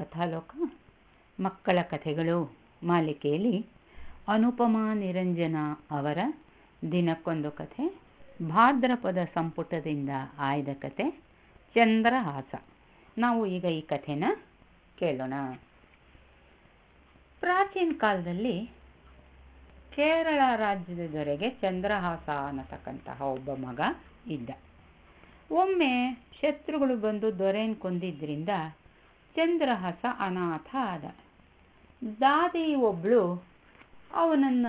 ಕಥಾಲೋಕ ಮಕ್ಕಳ ಕಥೆಗಳು ಮಾಲಿಕೆಯಲ್ಲಿ ಅನುಪಮಾ ನಿರಂಜನ ಅವರ ದಿನಕ್ಕೊಂದು ಕಥೆ ಭಾದ್ರಪದ ಸಂಪುಟದಿಂದ ಆಯ್ದ ಕತೆ ಚಂದ್ರಹಾಸ ನಾವು ಈಗ ಈ ಕಥೆನ ಕೇಳೋಣ ಪ್ರಾಚೀನ ಕಾಲದಲ್ಲಿ ಕೇರಳ ರಾಜ್ಯದ ದೊರೆಗೆ ಚಂದ್ರಹಾಸ ಅನ್ನತಕ್ಕಂತಹ ಒಬ್ಬ ಮಗ ಇದ್ದ ಒಮ್ಮೆ ಶತ್ರುಗಳು ಬಂದು ದೊರೆಯನ್ನು ಕೊಂದಿದ್ದರಿಂದ ಚಂದ್ರಹಾಸ ಅನಾಥ ಆದ ದಾದಿ ಒಬ್ಳು ಅವನನ್ನ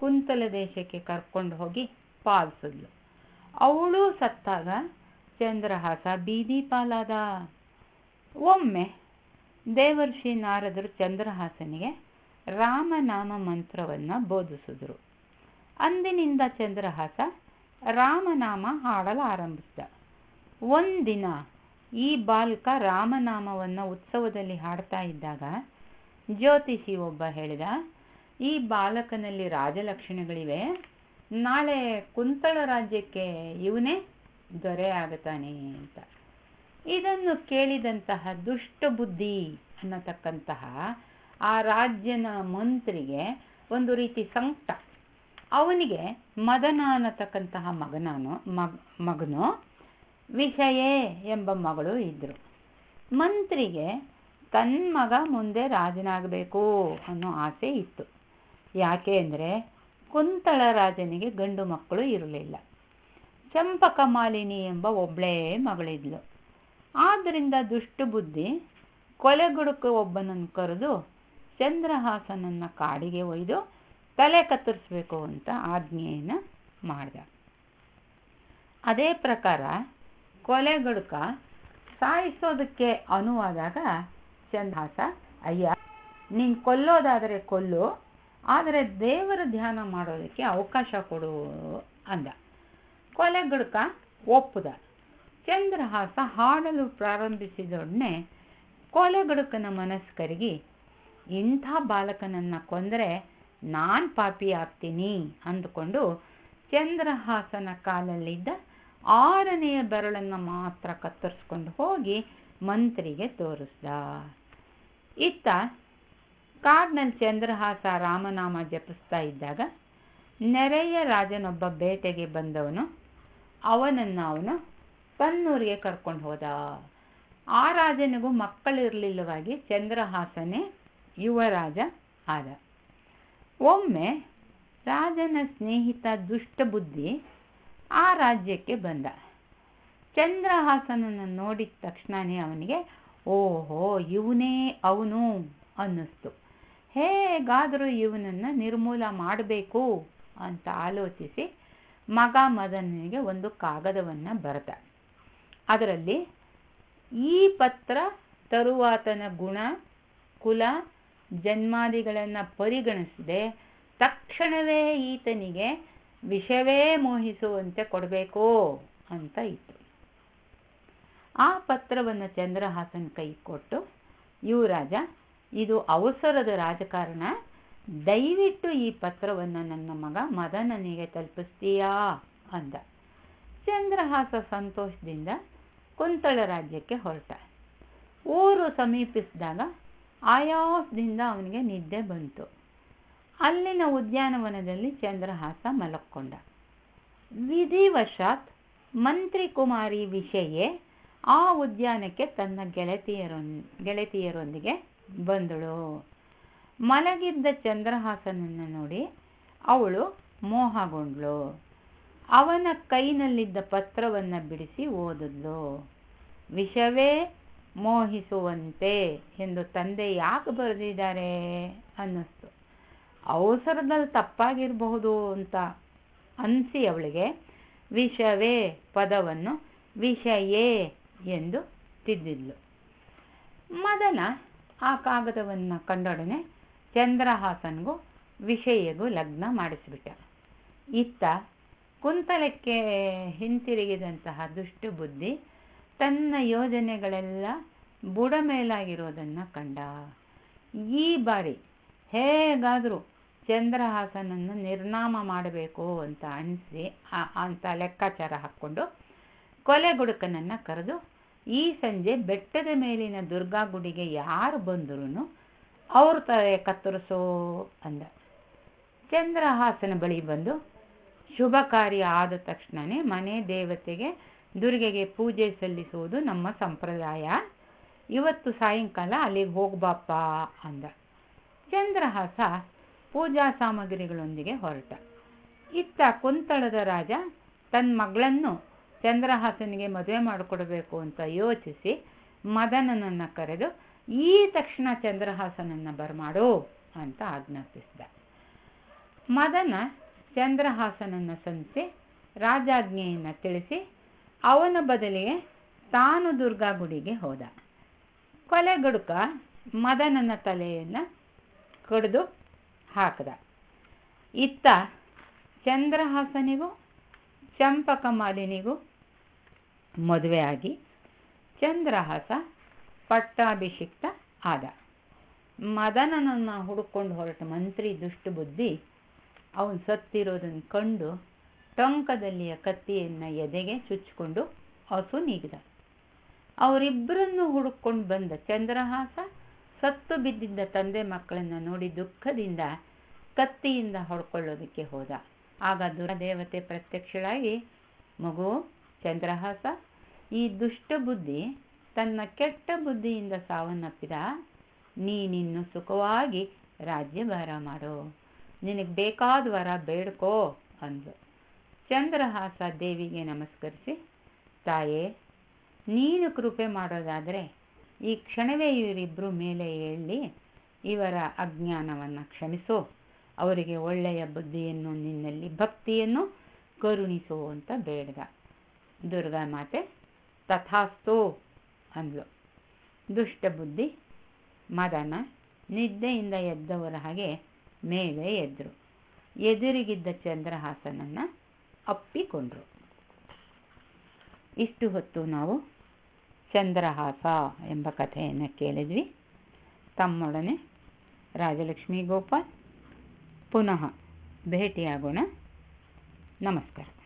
ಕುಂತಲ ದೇಶಕ್ಕೆ ಕರ್ಕೊಂಡು ಹೋಗಿ ಪಾಲಿಸಿದ್ಲು ಅವಳು ಸತ್ತಾಗ ಚಂದ್ರಹಾಸ ಬೀದಿ ಪಾಲಾದ ಒಮ್ಮೆ ದೇವರ್ಷಿ ನಾರದರು ಚಂದ್ರಹಾಸನಿಗೆ ರಾಮನಾಮ ಮಂತ್ರವನ್ನು ಬೋಧಿಸಿದರು ಅಂದಿನಿಂದ ಚಂದ್ರಹಾಸ ರಾಮನಾಮ ಹಾಡಲು ಆರಂಭಿಸಿದ ಒಂದಿನ ಈ ಬಾಲಕ ರಾಮನಾಮವನ್ನು ಉತ್ಸವದಲ್ಲಿ ಹಾಡ್ತಾ ಇದ್ದಾಗ ಜ್ಯೋತಿಷಿ ಒಬ್ಬ ಹೇಳಿದ ಈ ಬಾಲಕನಲ್ಲಿ ರಾಜಲಕ್ಷಣಗಳಿವೆ ನಾಳೆ ಕುಂತಳ ರಾಜ್ಯಕ್ಕೆ ಇವನೇ ದೊರೆ ಆಗುತ್ತಾನೆ ಅಂತ ಇದನ್ನು ಕೇಳಿದಂತಹ ದುಷ್ಟ ಬುದ್ಧಿ ಅನ್ನತಕ್ಕಂತಹ ಆ ರಾಜ್ಯನ ಮಂತ್ರಿಗೆ ಒಂದು ರೀತಿ ಸಂಕಟ ಅವನಿಗೆ ಮದನ ಅನ್ನತಕ್ಕಂತಹ ಮಗ ಮಗನು ವಿಷಯೇ ಎಂಬ ಮಗಳು ಇದ್ದರು ಮಂತ್ರಿಗೆ ತನ್ನ ಮಗ ಮುಂದೆ ರಾಜನಾಗಬೇಕು ಅನ್ನೋ ಆಸೆ ಇತ್ತು ಯಾಕೆ ಅಂದರೆ ಕುಂತಳ ರಾಜನಿಗೆ ಗಂಡು ಮಕ್ಕಳು ಇರಲಿಲ್ಲ ಚಂಪಕ ಮಾಲಿನಿ ಎಂಬ ಒಬ್ಳೇ ಮಗಳಿದ್ಲು ಆದ್ದರಿಂದ ದುಷ್ಟು ಬುದ್ಧಿ ಕೊಲೆಗುಡುಕು ಒಬ್ಬನನ್ನು ಕರೆದು ಚಂದ್ರಹಾಸನನ್ನು ಕಾಡಿಗೆ ಒಯ್ದು ತಲೆ ಕತ್ತರಿಸ್ಬೇಕು ಅಂತ ಆಜ್ಞೆಯನ್ನು ಮಾಡಿದ ಅದೇ ಪ್ರಕಾರ ಕೊಲೆಗಡುಕ ಸಾಯಿಸೋದಕ್ಕೆ ಅನುವಾದಾಗ ಚಂದಾಸ ಅಯ್ಯ ನೀನ್ ಕೊಲ್ಲೋದಾದ್ರೆ ಕೊಲ್ಲು ಆದರೆ ದೇವರ ಧ್ಯಾನ ಮಾಡೋದಕ್ಕೆ ಅವಕಾಶ ಕೊಡು ಅಂದ ಕೊಲೆಗಡುಕ ಒಪ್ಪದ ಚಂದ್ರಹಾಸ ಹಾಡಲು ಪ್ರಾರಂಭಿಸಿದೊಡನೆ ಕೊಲೆಗಡುಕನ ಮನಸ್ಸು ಕರಗಿ ಇಂಥ ಬಾಲಕನನ್ನ ಕೊಂದ್ರೆ ನಾನ್ ಪಾಪಿ ಆಗ್ತೀನಿ ಅಂದುಕೊಂಡು ಚಂದ್ರಹಾಸನ ಕಾಲಲ್ಲಿದ್ದ ಆರನೆಯ ಬೆರಳನ್ನು ಮಾತ್ರ ಕತ್ತರಿಸ್ಕೊಂಡು ಹೋಗಿ ಮಂತ್ರಿಗೆ ತೋರಿಸ್ದ ಇತ್ತ ಕಾಡ್ನಲ್ಲಿ ಚಂದ್ರಹಾಸ ರಾಮನಾಮ ಜಪಿಸ್ತಾ ಇದ್ದಾಗ ನೆರೆಯ ರಾಜನೊಬ್ಬ ಬೇಟೆಗೆ ಬಂದವನು ಅವನನ್ನ ಅವನು ತನ್ನೂರಿಗೆ ಕರ್ಕೊಂಡು ಹೋದ ಆ ರಾಜನಿಗೂ ಮಕ್ಕಳಿರಲಿಲ್ಲವಾಗಿ ಚಂದ್ರಹಾಸನೇ ಯುವರಾಜ ಆದ ಒಮ್ಮೆ ರಾಜನ ಸ್ನೇಹಿತ ದುಷ್ಟ ಬುದ್ಧಿ ಆ ರಾಜ್ಯಕ್ಕೆ ಬಂದ ಚಂದ್ರಹಾಸನನ್ನು ನೋಡಿದ ತಕ್ಷಣನೇ ಅವನಿಗೆ ಓಹೋ ಇವನೇ ಅವನು ಅನ್ನಿಸ್ತು ಹೇಗಾದರೂ ಇವನನ್ನು ನಿರ್ಮೂಲ ಮಾಡಬೇಕು ಅಂತ ಆಲೋಚಿಸಿ ಮಗ ಮದನಿಗೆ ಒಂದು ಕಾಗದವನ್ನು ಬರೆದ ಅದರಲ್ಲಿ ಈ ಪತ್ರ ತರುವಾತನ ಗುಣ ಕುಲ ಜನ್ಮಾದಿಗಳನ್ನು ಪರಿಗಣಿಸದೆ ತಕ್ಷಣವೇ ಈತನಿಗೆ ವಿಷವೇ ಮೋಹಿಸುವಂತೆ ಕೊಡಬೇಕು ಅಂತ ಇತ್ತು ಆ ಪತ್ರವನ್ನು ಚಂದ್ರಹಾಸನ್ ಕೈ ಕೊಟ್ಟು ಯುವರಾಜ ಇದು ಅವಸರದ ರಾಜಕಾರಣ ದಯವಿಟ್ಟು ಈ ಪತ್ರವನ್ನು ನನ್ನ ಮಗ ಮದನನಿಗೆ ತಲುಪಿಸ್ತೀಯಾ ಅಂದ ಚಂದ್ರಹಾಸ ಸಂತೋಷದಿಂದ ಕುಂತಳ ರಾಜ್ಯಕ್ಕೆ ಹೊರಟ ಊರು ಸಮೀಪಿಸಿದಾಗ ಆಯಾಸದಿಂದ ಅವನಿಗೆ ನಿದ್ದೆ ಬಂತು ಅಲ್ಲಿನ ಉದ್ಯಾನವನದಲ್ಲಿ ಚಂದ್ರಹಾಸ ಮಲಕ್ಕೊಂಡ ವಿಧಿವಶಾತ್ ಮಂತ್ರಿ ಕುಮಾರಿ ವಿಷಯೇ ಆ ಉದ್ಯಾನಕ್ಕೆ ತನ್ನ ಗೆಳತಿಯರೊನ್ ಗೆಳತಿಯರೊಂದಿಗೆ ಬಂದಳು ಮಲಗಿದ್ದ ಚಂದ್ರಹಾಸನನ್ನು ನೋಡಿ ಅವಳು ಮೋಹಗೊಂಡ್ಳು ಅವನ ಕೈನಲ್ಲಿದ್ದ ಪತ್ರವನ್ನು ಬಿಡಿಸಿ ಓದಿದ್ಲು ವಿಷವೇ ಮೋಹಿಸುವಂತೆ ಎಂದು ತಂದೆ ಯಾಕೆ ಬರೆದಿದ್ದಾರೆ ಅನ್ನಿಸ್ತು ಅವಸರದಲ್ಲಿ ತಪ್ಪಾಗಿರಬಹುದು ಅಂತ ಅನಿಸಿ ಅವಳಿಗೆ ವಿಷವೇ ಪದವನ್ನು ವಿಷಯೇ ಎಂದು ತಿದ್ದಿದ್ಲು ಮೊದಲ ಆ ಕಾಗದವನ್ನು ಕಂಡೊಡನೆ ಚಂದ್ರಹಾಸನ್ಗೂ ವಿಷಯಗೂ ಲಗ್ನ ಮಾಡಿಸಿಬಿಟ್ಟ ಇತ್ತ ಕುಂತಲಕ್ಕೆ ಹಿಂತಿರುಗಿದಂತಹ ದುಷ್ಟು ಬುದ್ಧಿ ತನ್ನ ಯೋಜನೆಗಳೆಲ್ಲ ಬುಡ ಮೇಲಾಗಿರೋದನ್ನು ಕಂಡ ಈ ಬಾರಿ ಹೇಗಾದರೂ ಚಂದ್ರಹಾಸನನ್ನು ನಿರ್ನಾಮ ಮಾಡಬೇಕು ಅಂತ ಅನಿಸಿ ಅಂತ ಲೆಕ್ಕಾಚಾರ ಹಾಕ್ಕೊಂಡು ಕೊಲೆಗುಡುಕನನ್ನು ಕರೆದು ಈ ಸಂಜೆ ಬೆಟ್ಟದ ಮೇಲಿನ ದುರ್ಗಾ ಗುಡಿಗೆ ಯಾರು ಬಂದರೂ ಅವ್ರ ತಲೆ ಕತ್ತರಿಸೋ ಅಂದ ಚಂದ್ರಹಾಸನ ಬಳಿ ಬಂದು ಶುಭ ಕಾರ್ಯ ಆದ ತಕ್ಷಣವೇ ಮನೆ ದೇವತೆಗೆ ದುರ್ಗೆಗೆ ಪೂಜೆ ಸಲ್ಲಿಸುವುದು ನಮ್ಮ ಸಂಪ್ರದಾಯ ಇವತ್ತು ಸಾಯಂಕಾಲ ಅಲ್ಲಿಗೆ ಹೋಗ್ಬಾಪ ಅಂದ ಚಂದ್ರಹಾಸ ಪೂಜಾ ಸಾಮಗ್ರಿಗಳೊಂದಿಗೆ ಹೊರಟ ಇತ್ತ ಕುಂತಳದ ರಾಜ ತನ್ನ ಮಗಳನ್ನು ಚಂದ್ರಹಾಸನಿಗೆ ಮದುವೆ ಮಾಡಿಕೊಡಬೇಕು ಅಂತ ಯೋಚಿಸಿ ಮದನನನ್ನು ಕರೆದು ಈ ತಕ್ಷಣ ಚಂದ್ರಹಾಸನನ್ನು ಬರಮಾಡು ಅಂತ ಆಜ್ಞಾಪಿಸಿದ ಮದನ ಚಂದ್ರಹಾಸನನ್ನು ಸಂತಿ ರಾಜಾಜ್ಞೆಯನ್ನು ತಿಳಿಸಿ ಅವನ ಬದಲಿಗೆ ತಾನು ದುರ್ಗಾ ಗುಡಿಗೆ ಹೋದ ಕೊಲೆಗಡುಕ ಮದನನ ತಲೆಯನ್ನು ಕಡಿದು ಹಾಕದ ಇತ್ತ ಚಂದ್ರಹಾಸನಿಗೂ ಚಂಪಕಮಾಲಿನಿಗೂ ಆಗಿ ಚಂದ್ರಹಾಸ ಪಟ್ಟಾಭಿಷಿಕ್ತ ಆದ ಮದನನನ್ನು ಹುಡುಕೊಂಡು ಹೊರಟ ಮಂತ್ರಿ ದುಷ್ಟು ಬುದ್ಧಿ ಅವನು ಸತ್ತಿರೋದನ್ನು ಕಂಡು ಟೊಂಕದಲ್ಲಿಯ ಕತ್ತಿಯನ್ನು ಎದೆಗೆ ಚುಚ್ಚಿಕೊಂಡು ಹಸು ನೀಗಿದ ಅವರಿಬ್ಬರನ್ನು ಹುಡುಕೊಂಡು ಬಂದ ಚಂದ್ರಹಾಸ ಸತ್ತು ಬಿದ್ದಿದ್ದ ತಂದೆ ಮಕ್ಕಳನ್ನು ನೋಡಿ ದುಃಖದಿಂದ ಕತ್ತಿಯಿಂದ ಹೊಡ್ಕೊಳ್ಳೋದಕ್ಕೆ ಹೋದ ಆಗ ದುರದೇವತೆ ಪ್ರತ್ಯಕ್ಷಳಾಗಿ ಮಗು ಚಂದ್ರಹಾಸ ಈ ದುಷ್ಟ ಬುದ್ಧಿ ತನ್ನ ಕೆಟ್ಟ ಬುದ್ಧಿಯಿಂದ ಸಾವನ್ನಪ್ಪಿದ ನೀನಿನ್ನು ಸುಖವಾಗಿ ರಾಜ್ಯಭಾರ ಮಾಡು ನಿನಗೆ ಬೇಕಾದ ವರ ಬೇಡ್ಕೋ ಅಂದ್ಲು ಚಂದ್ರಹಾಸ ದೇವಿಗೆ ನಮಸ್ಕರಿಸಿ ತಾಯೇ ನೀನು ಕೃಪೆ ಮಾಡೋದಾದರೆ ಈ ಕ್ಷಣವೇ ಇವರಿಬ್ಬರು ಮೇಲೆ ಹೇಳಿ ಇವರ ಅಜ್ಞಾನವನ್ನು ಕ್ಷಮಿಸು ಅವರಿಗೆ ಒಳ್ಳೆಯ ಬುದ್ಧಿಯನ್ನು ನಿನ್ನಲ್ಲಿ ಭಕ್ತಿಯನ್ನು ಕರುಣಿಸು ಅಂತ ಬೇಡ್ದ ದುರ್ಗಾ ಮಾತೆ ತಥಾಸ್ತು ಅಂದ್ಲು ದುಷ್ಟ ಬುದ್ಧಿ ಮದನ ನಿದ್ದೆಯಿಂದ ಎದ್ದವರ ಹಾಗೆ ಮೇಲೆ ಎದ್ರು ಎದುರಿಗಿದ್ದ ಚಂದ್ರಹಾಸನನ್ನು ಅಪ್ಪಿಕೊಂಡ್ರು ಇಷ್ಟು ಹೊತ್ತು ನಾವು ಚಂದ್ರಹಾಸ ಎಂಬ ಕಥೆಯನ್ನು ಕೇಳಿದ್ವಿ ತಮ್ಮೊಡನೆ ರಾಜಲಕ್ಷ್ಮೀ ಗೋಪಾಲ್ ಪುನಃ ಭೇಟಿಯಾಗೋಣ ನಮಸ್ಕಾರ